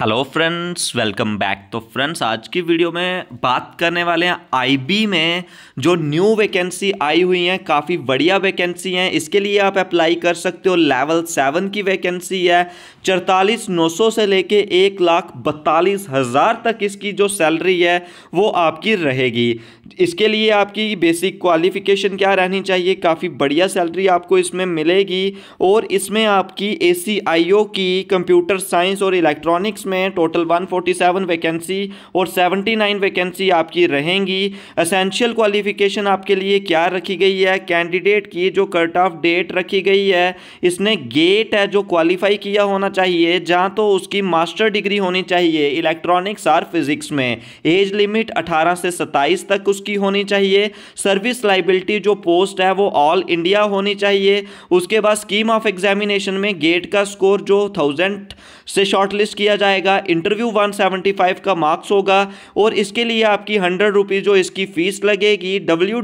hello friends welcome back तो friends आज की वीडियो में बात करने वाले हैं आईबी में जो न्यू वैकेंसी आई हुई है काफ़ी बढ़िया वैकेंसी हैं इसके लिए आप अप्लाई कर सकते हो लेवल सेवन की वैकेंसी है चरतालीस नौ सौ से लेके एक लाख बत्तालीस हज़ार तक इसकी जो सैलरी है वो आपकी रहेगी इसके लिए आपकी बेसिक क्वालिफिकेशन क्या रहनी चाहिए काफ़ी बढ़िया सैलरी आपको इसमें मिलेगी और इसमें आपकी ए की कंप्यूटर साइंस और इलेक्ट्रॉनिक्स में टोटल 147 वैकेंसी और 79 वैकेंसी आपकी रहेंगी असेंशियल क्वालिफिकेशन आपके लिए क्या रखी गई है कैंडिडेट की जो कट ऑफ डेट रखी गई है इसने गेट है जो क्वालिफाई किया होना चाहिए जहाँ तो उसकी मास्टर डिग्री होनी चाहिए इलेक्ट्रॉनिक्स और फिजिक्स में एज लिमिट अठारह से सत्ताईस तक उसकी होनी चाहिए सर्विस लाइबिलिटी जो पोस्ट है वो ऑल इंडिया होनी चाहिए उसके बाद स्कीम ऑफ एग्जामिनेशन में गेट का स्कोर जो थाउजेंड से शॉर्टलिस्ट किया जाएगा इंटरव्यू 175 का मार्क्स होगा और इसके लिए आपकी हंड्रेड रुपीज़ जो इसकी फ़ीस लगेगी डब्ल्यू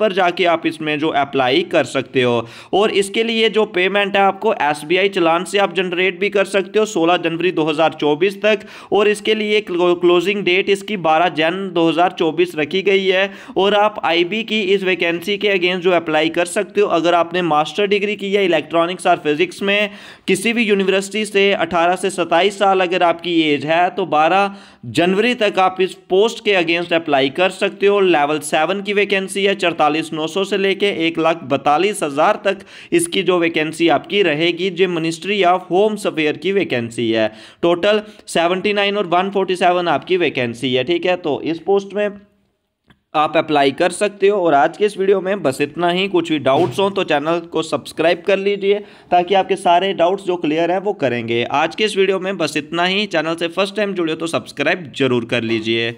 पर जाके आप इसमें जो अप्लाई कर सकते हो और इसके लिए जो पेमेंट है आपको एस चलान से आप जनरेट भी कर सकते हो सोलह जनवरी 2024 तक और इसके लिए क्लोजिंग डेट इसकी 12 जन 2024 रखी गई है और आप आईबी की इस वैकेंसी के अगेंस्ट जो अप्लाई कर सकते हो अगर आपने मास्टर डिग्री की है इलेक्ट्रॉनिक्स और फिजिक्स में किसी भी यूनिवर्सिटी से 18 से 27 साल अगर आपकी एज है तो 12 जनवरी तक आप इस पोस्ट के अगेंस्ट अप्लाई कर सकते हो लेवल सेवन की वैकेंसी है चरतालीस नौ सौ से लेके एक लाख बतालीस हज़ार तक इसकी जो वैकेंसी आपकी रहेगी जो मिनिस्ट्री ऑफ होम अफेयर की वैकेंसी है टोटल 79 और वन आपकी वैकेंसी है ठीक है तो इस पोस्ट में आप अप्लाई कर सकते हो और आज के इस वीडियो में बस इतना ही कुछ भी डाउट्स हो तो चैनल को सब्सक्राइब कर लीजिए ताकि आपके सारे डाउट्स जो क्लियर हैं वो करेंगे आज के इस वीडियो में बस इतना ही चैनल से फर्स्ट टाइम जुड़े हो तो सब्सक्राइब जरूर कर लीजिए